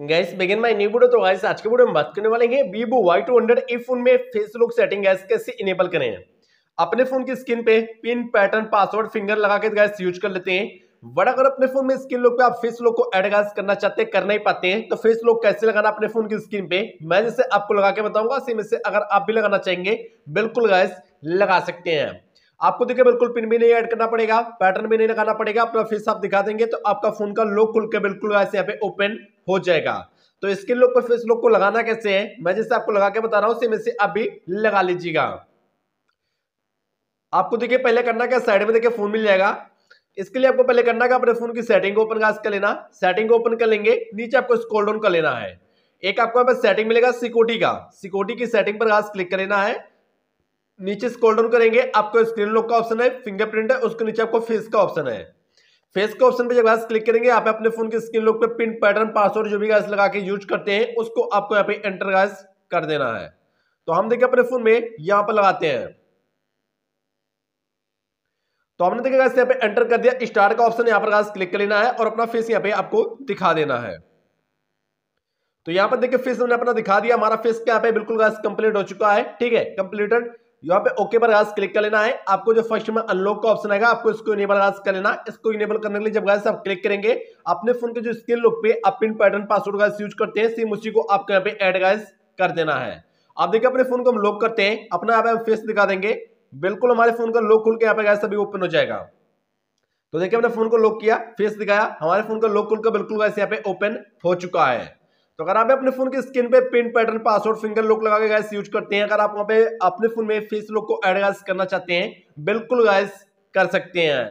gas begin my new video तो guys आज के वीडियो में बात करने वाले हैं Vivo Y Y200 A phone में फेस लुक सेटिंग गैस कैसे इनेबल करें अपने फोन की स्क्रीन पे पिन पैटर्न पासवर्ड फिंगर लगा के गैस यूज कर लेते हैं बट अगर अपने फोन में स्क्रीन लुक पे आप फेस लुक को एड गैस करना चाहते हैं कर नहीं पाते हैं तो फेस लुक कैसे लगाना अपने फोन की स्क्रीन पे मैं जैसे आपको लगा के बताऊंगा सेम इससे अगर आप भी लगाना चाहेंगे बिल्कुल गैस लगा सकते हैं आपको देखिए बिल्कुल पिन भी नहीं ऐड करना पड़ेगा पैटर्न भी नहीं लगाना पड़ेगा अपना फेस आप दिखा देंगे तो आपका फोन का लुक खुल के बिल्कुल वैसे यहाँ पे ओपन हो जाएगा तो स्किन लोग पर फेस लोग को लगाना कैसे है मैं जैसे आपको लगा के बता रहा हूं सेम से आप भी लगा लीजिएगा आपको देखिए पहले करना क्या साइड में देखिए फोन मिल जाएगा इसके लिए आपको पहले करना क्या अपने फोन की सेटिंग ओपन कर लेना सेटिंग ओपन कर लेंगे नीचे आपको स्क्रॉल डाउन कर लेना है एक आपको यहाँ पर सेटिंग मिलेगा सिक्योरिटी का सिक्योरिटी की सेटिंग पर घास क्लिक कर लेना है नीचे स्क्रॉल डाउन करेंगे आपको स्क्रीन लॉक का ऑप्शन है फिंगरप्रिंट है उसके नीचे आपको फेस का ऑप्शन है फेस के ऑप्शन पे जब गैस क्लिक करेंगे आप अपने फोन के स्क्रीन लॉक पे पिन पैटर्न पासवर्ड जो भी गैस लगा के यूज करते हैं उसको आपको यहाँ पे एंटर गैस कर देना है तो हम देखिए अपने फोन में यहां पर लगाते हैं तो हमने देखा गैस यहाँ पे एंटर कर दिया स्टार्ट का ऑप्शन यहाँ पर गैस क्लिक कर लेना है और अपना फेस यहाँ पे आपको दिखा देना है तो यहाँ पर देखिए फेस हमने अपना दिखा दिया हमारा फेस यहाँ पे बिल्कुल गैस कंप्लीट हो चुका है ठीक है कंप्लीटेड यहाँ पे ओके पर गैस क्लिक कर लेना है आपको जो फर्स्ट में अनलॉक का ऑप्शन आएगा आपको इसको इनेबल गैस कर लेना इसको इनेबल करने के लिए जब गैस आप क्लिक करेंगे अपने फोन के जो स्क्रीन लुक पे आप pin pattern password guys use करते हैं सिम उसी को आपको यहाँ पे एड गैस कर देना है आप देखिए अपने फोन को हम लॉक करते हैं अपना यहाँ पे फेस दिखा देंगे बिल्कुल हमारे फोन का लॉक खुल के यहाँ पे गैस अभी ओपन हो जाएगा तो देखिए हमने फोन को लॉक किया फेस दिखाया हमारे फोन का लॉक खुल का बिल्कुल गैस यहाँ पे ओपन हो चुका है तो अगर आप अपने फोन की स्क्रीन पे print pattern password finger lock लगा के गैस यूज करते हैं अगर आप वहाँ पे अपने फोन में फेस लॉक को एड करना चाहते हैं बिल्कुल गैस कर सकते हैं